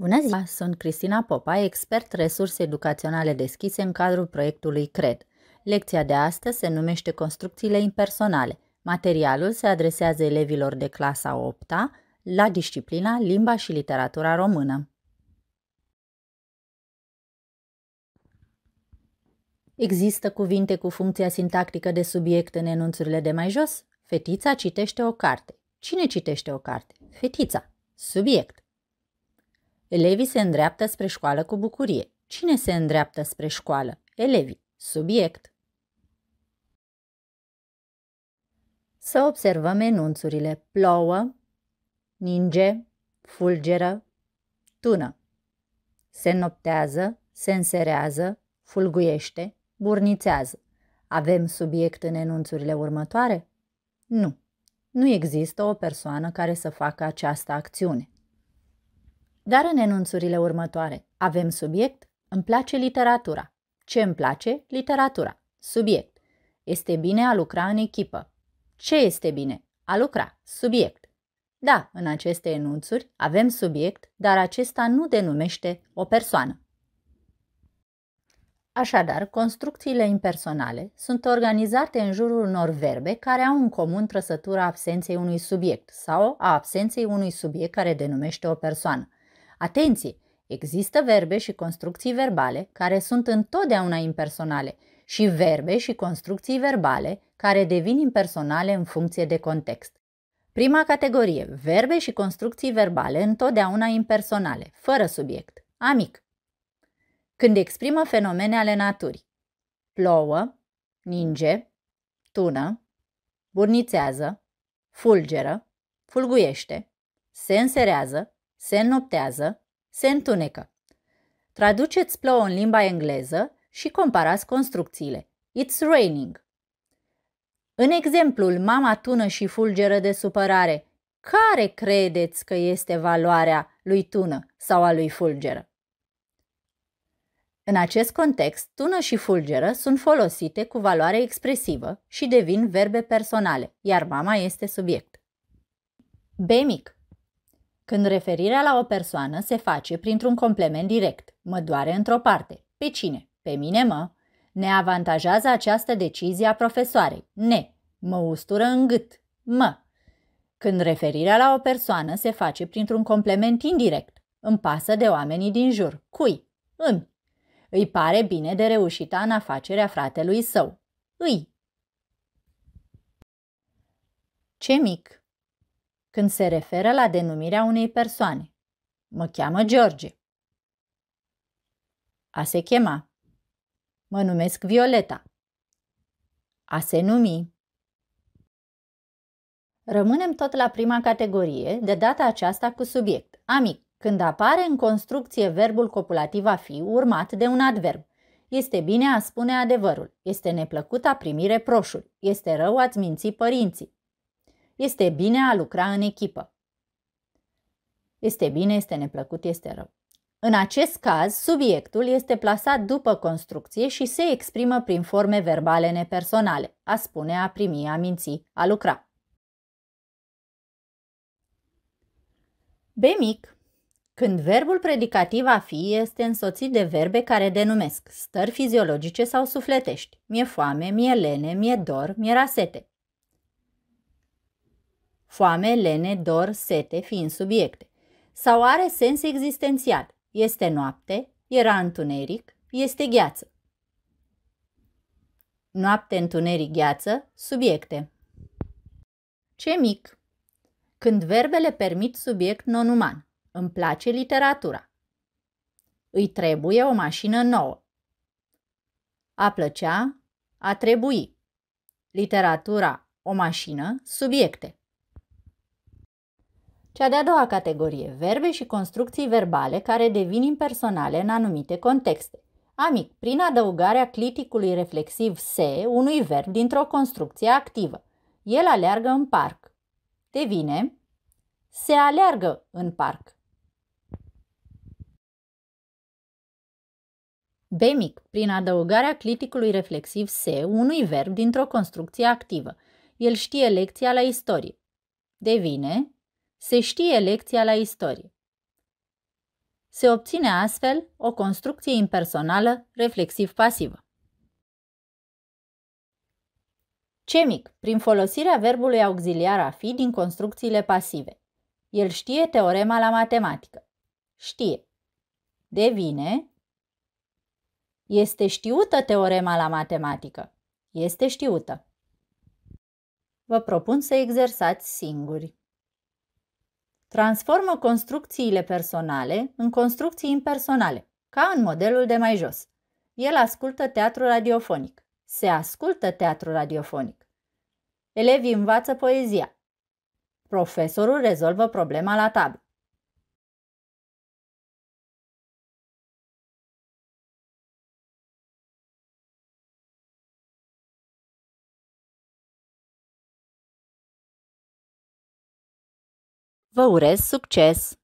Bună ziua! Sunt Cristina Popa, expert resurse educaționale deschise în cadrul proiectului CRED. Lecția de astăzi se numește Construcțiile impersonale. Materialul se adresează elevilor de clasa 8 -a, la disciplina Limba și Literatura Română. Există cuvinte cu funcția sintactică de subiect în enunțurile de mai jos? Fetița citește o carte. Cine citește o carte? Fetița. Subiect. Elevii se îndreaptă spre școală cu bucurie. Cine se îndreaptă spre școală? Elevii. Subiect. Să observăm enunțurile plouă, ninge, fulgeră, tună. Se noptează, se înserează, fulguiește, burnițează. Avem subiect în enunțurile următoare? Nu. Nu există o persoană care să facă această acțiune. Dar în enunțurile următoare avem subiect, îmi place literatura. Ce îmi place? Literatura. Subiect. Este bine a lucra în echipă. Ce este bine? A lucra. Subiect. Da, în aceste enunțuri avem subiect, dar acesta nu denumește o persoană. Așadar, construcțiile impersonale sunt organizate în jurul unor verbe care au în comun trăsătura absenței unui subiect sau a absenței unui subiect care denumește o persoană. Atenție! Există verbe și construcții verbale care sunt întotdeauna impersonale și verbe și construcții verbale care devin impersonale în funcție de context. Prima categorie, verbe și construcții verbale întotdeauna impersonale, fără subiect, amic. Când exprimă fenomene ale naturii. Plouă, ninge, tună, burnițează, fulgeră, fulguiește, se înserează, se înnoptează, se întunecă. Traduceți plouă în limba engleză și comparați construcțiile. It's raining. În exemplul mama tună și fulgeră de supărare, care credeți că este valoarea lui tună sau a lui fulgeră? În acest context, tună și fulgeră sunt folosite cu valoare expresivă și devin verbe personale, iar mama este subiect. B mic. Când referirea la o persoană se face printr-un complement direct, mă doare într-o parte. Pe cine? Pe mine mă. Ne avantajează această decizie a profesoarei. Ne. Mă ustură în gât. Mă. Când referirea la o persoană se face printr-un complement indirect, îmi pasă de oamenii din jur. Cui? Îmi. Îi pare bine de reușita în afacerea fratelui său. Îi. Ce mic! când se referă la denumirea unei persoane. Mă cheamă George. A se chema. Mă numesc Violeta. A se numi. Rămânem tot la prima categorie, de data aceasta cu subiect, amic, când apare în construcție verbul copulativ a fi urmat de un adverb. Este bine a spune adevărul, este neplăcut a primi reproșuri, este rău a-ți minți părinții, este bine a lucra în echipă. Este bine, este neplăcut, este rău. În acest caz, subiectul este plasat după construcție și se exprimă prin forme verbale nepersonale, a spune, a primi, a minți, a lucra. B mic. Când verbul predicativ a fi este însoțit de verbe care denumesc stări fiziologice sau sufletești, mie foame, mie lene, mie dor, mie rasete, foame, lene, dor, sete fiind subiecte. Sau are sens existențial. Este noapte, era întuneric, este gheață. Noapte, întuneric, gheață, subiecte. Ce mic! Când verbele permit subiect non-uman. Îmi place literatura. Îi trebuie o mașină nouă. A plăcea, a trebui. Literatura, o mașină, subiecte. Cea de-a doua categorie, verbe și construcții verbale care devin impersonale în anumite contexte. Amic, prin adăugarea cliticului reflexiv se unui verb dintr-o construcție activă. El aleargă în parc. Devine se aleargă în parc. B mic, prin adăugarea cliticului reflexiv se unui verb dintr-o construcție activă. El știe lecția la istorie. Devine se știe lecția la istorie. Se obține astfel o construcție impersonală reflexiv-pasivă. Ce mic, prin folosirea verbului auxiliar a fi din construcțiile pasive. El știe teorema la matematică. Știe. Devine. Este știută teorema la matematică. Este știută. Vă propun să exersați singuri transformă construcțiile personale în construcții impersonale, ca în modelul de mai jos. El ascultă teatru radiofonic. Se ascultă teatru radiofonic. Elevii învață poezia. Profesorul rezolvă problema la tablă. Vă urez succes!